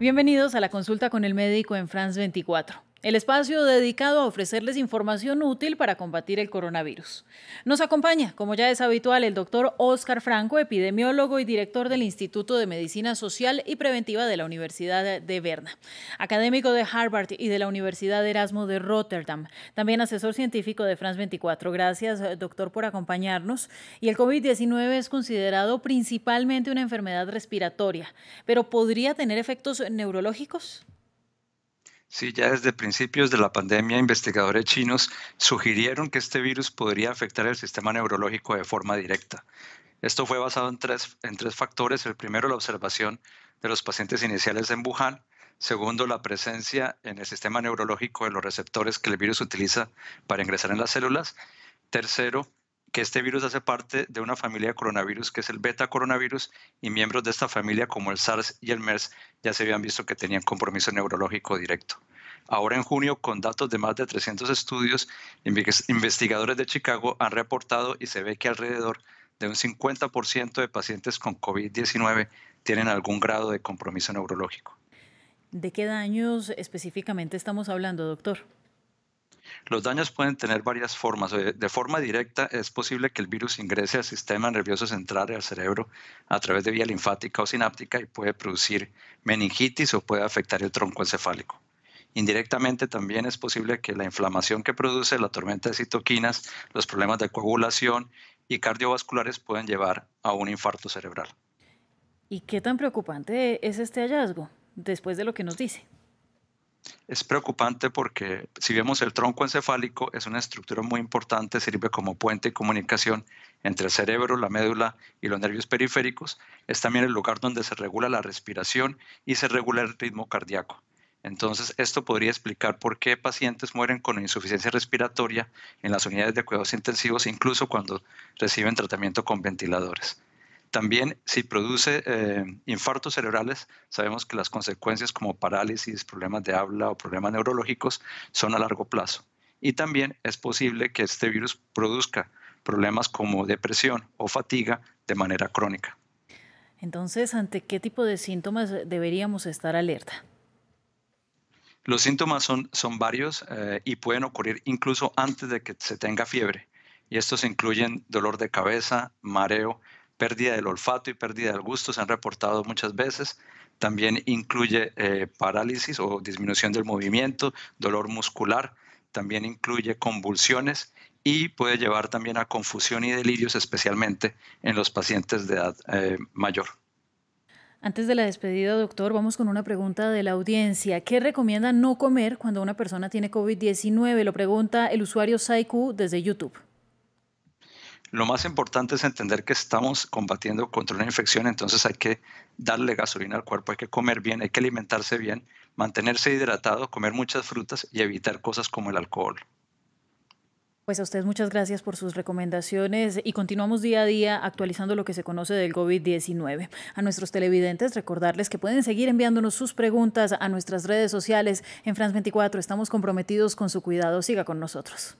Bienvenidos a la consulta con el médico en France 24 el espacio dedicado a ofrecerles información útil para combatir el coronavirus. Nos acompaña, como ya es habitual, el doctor Oscar Franco, epidemiólogo y director del Instituto de Medicina Social y Preventiva de la Universidad de Berna, académico de Harvard y de la Universidad de Erasmo de Rotterdam, también asesor científico de France 24. Gracias, doctor, por acompañarnos. Y el COVID-19 es considerado principalmente una enfermedad respiratoria, pero ¿podría tener efectos neurológicos? Sí, ya desde principios de la pandemia, investigadores chinos sugirieron que este virus podría afectar el sistema neurológico de forma directa. Esto fue basado en tres, en tres factores. El primero, la observación de los pacientes iniciales en Wuhan. Segundo, la presencia en el sistema neurológico de los receptores que el virus utiliza para ingresar en las células. Tercero, que este virus hace parte de una familia de coronavirus que es el beta coronavirus y miembros de esta familia como el SARS y el MERS ya se habían visto que tenían compromiso neurológico directo. Ahora en junio, con datos de más de 300 estudios, investigadores de Chicago han reportado y se ve que alrededor de un 50% de pacientes con COVID-19 tienen algún grado de compromiso neurológico. ¿De qué daños específicamente estamos hablando, doctor? Los daños pueden tener varias formas. Eh, de forma directa es posible que el virus ingrese al sistema nervioso central y al cerebro a través de vía linfática o sináptica y puede producir meningitis o puede afectar el tronco encefálico. Indirectamente también es posible que la inflamación que produce la tormenta de citoquinas, los problemas de coagulación y cardiovasculares pueden llevar a un infarto cerebral. ¿Y qué tan preocupante es este hallazgo después de lo que nos dice? es preocupante porque si vemos el tronco encefálico, es una estructura muy importante, sirve como puente de comunicación entre el cerebro, la médula y los nervios periféricos. Es también el lugar donde se regula la respiración y se regula el ritmo cardíaco. Entonces, esto podría explicar por qué pacientes mueren con insuficiencia respiratoria en las unidades de cuidados intensivos, incluso cuando reciben tratamiento con ventiladores. También si produce eh, infartos cerebrales, sabemos que las consecuencias como parálisis, problemas de habla o problemas neurológicos son a largo plazo. Y también es posible que este virus produzca problemas como depresión o fatiga de manera crónica. Entonces, ¿ante qué tipo de síntomas deberíamos estar alerta? Los síntomas son, varios eh, y pueden ocurrir incluso antes de que se tenga fiebre. Y estos incluyen dolor de cabeza, mareo, pérdida del olfato y pérdida del gusto se han reportado muchas veces. También incluye eh, parálisis o disminución del movimiento, dolor muscular, también incluye convulsiones y puede llevar también a confusión y delirios, especialmente en los pacientes de edad eh, mayor. Antes de la despedida, doctor, vamos con una pregunta de la audiencia. ¿Qué recomienda no comer cuando una persona tiene COVID-19? Lo pregunta el usuario Saiku desde YouTube. Lo más importante es entender que estamos combatiendo contra una infección, entonces hay que darle gasolina al cuerpo, hay que comer bien, hay que alimentarse bien, mantenerse hidratado, comer muchas frutas y evitar cosas como el alcohol. Pues a ustedes muchas gracias por sus recomendaciones y continuamos día a día actualizando lo que se conoce del COVID-19. A nuestros televidentes recordarles que pueden seguir enviándonos sus preguntas a nuestras redes sociales. En France 24 estamos comprometidos con su cuidado. Siga con nosotros.